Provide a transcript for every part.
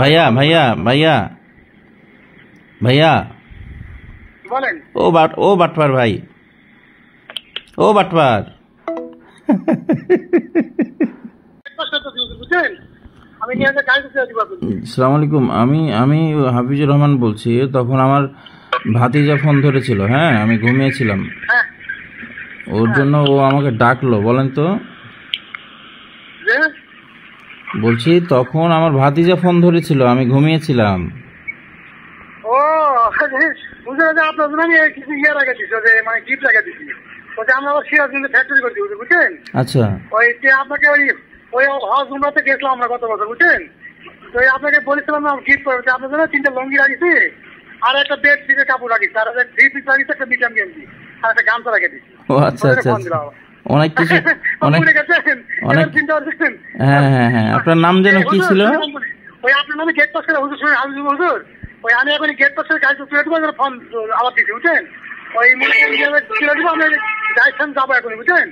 ভাইয়া ভাইয়া ভাইয়া ভাইয়া বলেন ও বাট ও বাটপার ভাই ও বাটপার সালাম আলাইকুম আমি আমি হাফিজুর রহমান বলছি তখন আমার ভাতিজা ফোন ধরেছিল হ্যাঁ আমি ঘুমিয়েছিলাম হ্যাঁ। ওর জন্য ও আমাকে ডাকলো বলেন তো বলছি তখন আমার ভাতিজা ফোন ধরেছিল আমি ঘুমিয়েছিলাম ও আপনার জন্য আমি কিছু ইয়ে রাখা দিছি যে মানে গিফট রাখা দিছি আমরা ফ্যাক্টরি করে বুঝছেন আচ্ছা ওই যে আপনাকে ওই ওই হাউস রুমটাতে গেছিলাম আমরা গত বছর বুঝছেন তো আপনাকে বলেছিলাম আমি গিফট করবো আপনার জন্য তিনটা লঙ্গি রাখিছি আর একটা বেড দিতে কাপড় রাখিছি আর একটা থ্রি পিস রাখিছি একটা মিডিয়াম গেঞ্জি আর একটা গামছা রাখে দিছি ও আচ্ছা আচ্ছা অনেক কিছু অনেক অনেক হ্যাঁ, হ্যাঁ হ্যাঁ হ্যাঁ আপনার নাম যেন কি ছিল ওই আপনার নামে গেট পাস করে হুজুর শুনে আমি হুজুর ওই আমি এখন গেট পাস করে আবার বুঝছেন ওই আমি এখন বুঝছেন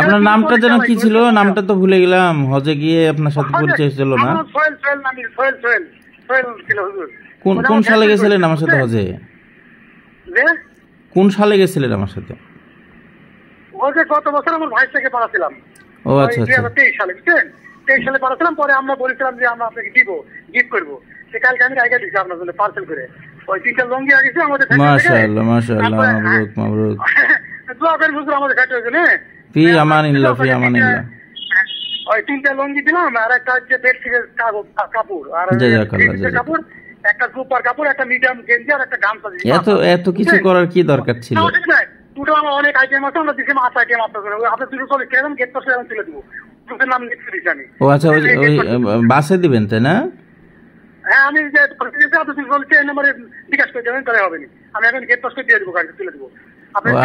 আপনার নামটা যেন কি ছিল নামটা তো ভুলে গেলাম হজে গিয়ে আপনার সাথে পরিচয় ছিল না কোন কোন সালে গেছিলেন আমার সাথে হজে কোন সালে গেছিলেন আমার সাথে বলছে গত বছর আমার ভাইস থেকে পাঠাছিলাম ও আচ্ছা, আচ্ছা। দুই হাজার তেইশ সালে বুঝছেন তেইশ সালে পরে আমরা বলেছিলাম যে আমরা আপনাকে দিব গিফট করবো সে কালকে আমি দিচ্ছি আপনার জন্য পার্সেল করে ওই তিনটা লঙ্গি আগেছে আমাদের হ্যাঁ। মাবরুক মাবরুক দোয়া আমাদের ফ্যাক্টরি হয়েছে না ফি আমানিল্লাহ ফি আমানিল্লাহ ওই তিনটা লঙ্গি দিলাম আর একটা হচ্ছে বেডশিটের কাপড় আর কাপড় একটা সুপার কাপড় একটা মিডিয়াম গেঞ্জি আর একটা গামছা এত এত কিছু করার কি দরকার ছিল দুটো আমার অনেক আইটেম আছে আমরা দিচ্ছি মাছ আইটেম আপনার জন্য আপনি দুটো চলে কেরম গেট পাশে আমি তুলে দেবো নাম দিচ্ছি আমি ও আচ্ছা ওই বাসে দিবেন তাই না হ্যাঁ আমি যে দুটো এই নম্বরে বিকাশ করে দেবেন হবে আমি এখন গেট পাশে দিয়ে তুলে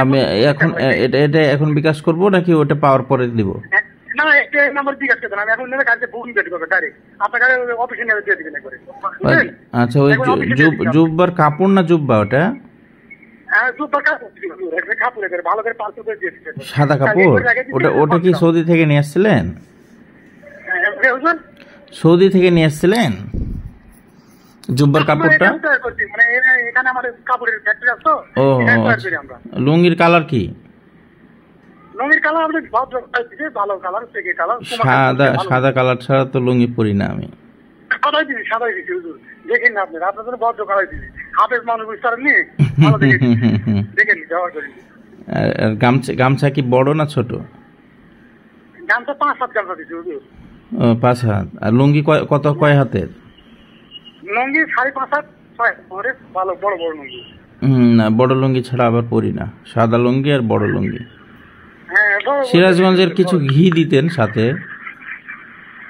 আমি এখন এটা এটা এখন বিকাশ করব নাকি ওটা পাওয়ার পরে দিব হ্যাঁ, না এটা নাম্বার বিকাশ করতে আমি এখন নেবে কাজে বুকিং করে ডাইরেক্ট আপনার অফিসে নিয়ে দিয়ে দিবেন করে আচ্ছা ওই জুব্বার কাপড় না জুব্বা ওটা হ্যাঁ, সাদা কাপড় ওটা ওটা কি সৌদি থেকে নিয়ে আসছিলেন হ্যাঁ, হ্যাঁ, সৌদি থেকে নিয়ে আসছিলেন জুব্বার কাপড়টা মানে আচ্ছা। লুঙ্গির কালার কি সাদা কালার ছাড়া তো লুঙ্গি পরি না আমি সাদাই দিছি সাদাই দিছি দেখেন না আপনার আপনার বজ্র কালাই দিছি হাফেজ মানুষ বুঝতে পারেননি দেখেন গামছা গামছা কি বড় না ছোট গামছা পাঁচ হাত গামছা দিছি পাঁচ হাত আর লুঙ্গি কত কয় হাতের লুঙ্গি সাড়ে পাঁচ হাত ভালো বড় বড় লুঙ্গি না বড় লুঙ্গি ছাড়া আবার পরি না সাদা লুঙ্গি আর বড় লুঙ্গি হ্যাঁ, সিরাজগঞ্জের কিছু ঘি দিতেন সাথে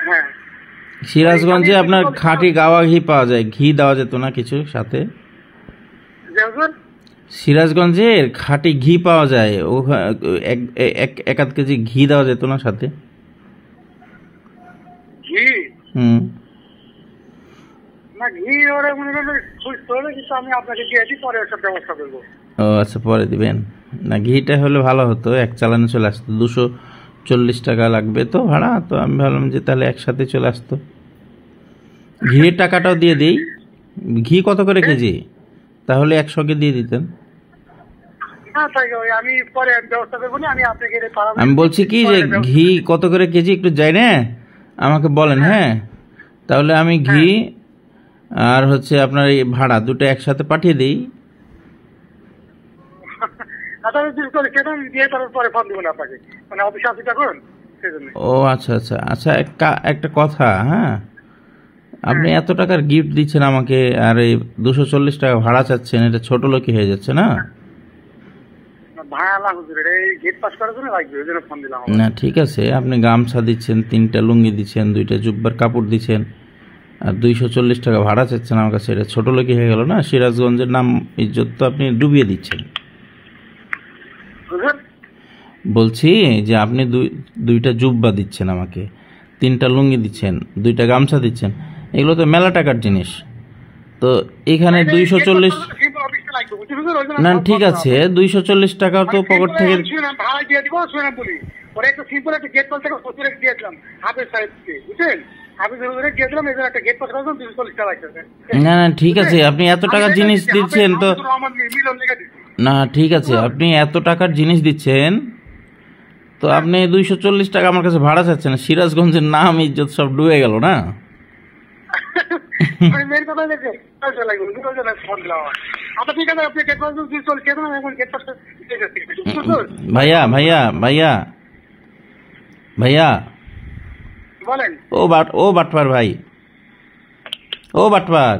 হ্যাঁ। সিরাজগঞ্জে আপনার খাঁটি গাওয়া ঘি পাওয়া যায় ঘি দেওয়া যেত না কিছু সাথে সিরাজগঞ্জের খাঁটি ঘি পাওয়া যায় ও এক এক আধ কেজি ঘি দেওয়া যেত না সাথে ঘি হুম না ঘি ওরে মনে করেন খুঁজতে হবে আমি আপনাকে দিয়ে দিই পরে একটা ব্যবস্থা করব ও আচ্ছা পরে দিবেন না ঘিটা হলে ভালো হতো এক চালানে চলে আসতো দুশো চল্লিশ টাকা লাগবে তো ভাড়া তো আমি ভাবলাম যে তাহলে একসাথে চলে আসতো ঘিয়ের টাকাটাও দিয়ে দিই ঘি কত করে কেজি তাহলে একসঙ্গে দিয়ে দিতেন হ্যাঁ, আমি বলছি কি যে ঘি কত করে কেজি একটু যাই না আমাকে বলেন হ্যাঁ, হ্যাঁ। তাহলে আমি হ্যাঁ। ঘি আর হচ্ছে আপনার এই ভাড়া দুটো একসাথে পাঠিয়ে দিই মানে ও আচ্ছা আচ্ছা আচ্ছা একটা কথা হ্যাঁ আপনি হ্যাঁ। এত টাকার গিফট দিচ্ছেন আমাকে আর এই দুশো চল্লিশ টাকা ভাড়া চাচ্ছেন এটা ছোট লোকই হয়ে যাচ্ছে না না ঠিক আছে আপনি গামছা দিচ্ছেন তিনটা লুঙ্গি দিচ্ছেন দুইটা জুব্বার কাপড় দিচ্ছেন আর দুইশো চল্লিশ টাকা ভাড়া চাচ্ছেন আমার কাছে এটা ছোট লোকই হয়ে গেল না সিরাজগঞ্জের নাম ইজ্জত তো আপনি ডুবিয়ে দিচ্ছেন বলছি যে আপনি দুইটা জুব্বা দিচ্ছেন আমাকে তিনটা লুঙ্গি দিচ্ছেন দুইটা গামছা দিচ্ছেন এগুলো তো মেলা টাকার জিনিস তো এখানে দুইশো চল্লিশ না ঠিক আছে দুইশো চল্লিশ টাকা তো পকেট থেকে না না ঠিক আছে আপনি এত টাকার জিনিস দিচ্ছেন তো না ঠিক আছে আপনি এত টাকার জিনিস দিচ্ছেন তো হ্যাঁ। আপনি দুইশো চল্লিশ টাকা আমার কাছে ভাড়া চাচ্ছেন সিরাজগঞ্জের নাম ইজ্জত সব ডুবে গেল না মেয়ের কথা দেখে লাগবে দুটো জনের ফোন দেওয়া আচ্ছা ঠিক আছে আপনি গেট পাস দিয়ে চলছে না এখন গেট পাস ভাইয়া ভাইয়া ভাইয়া ভাইয়া ও বাট ও বাটপার ভাই ও বাটপার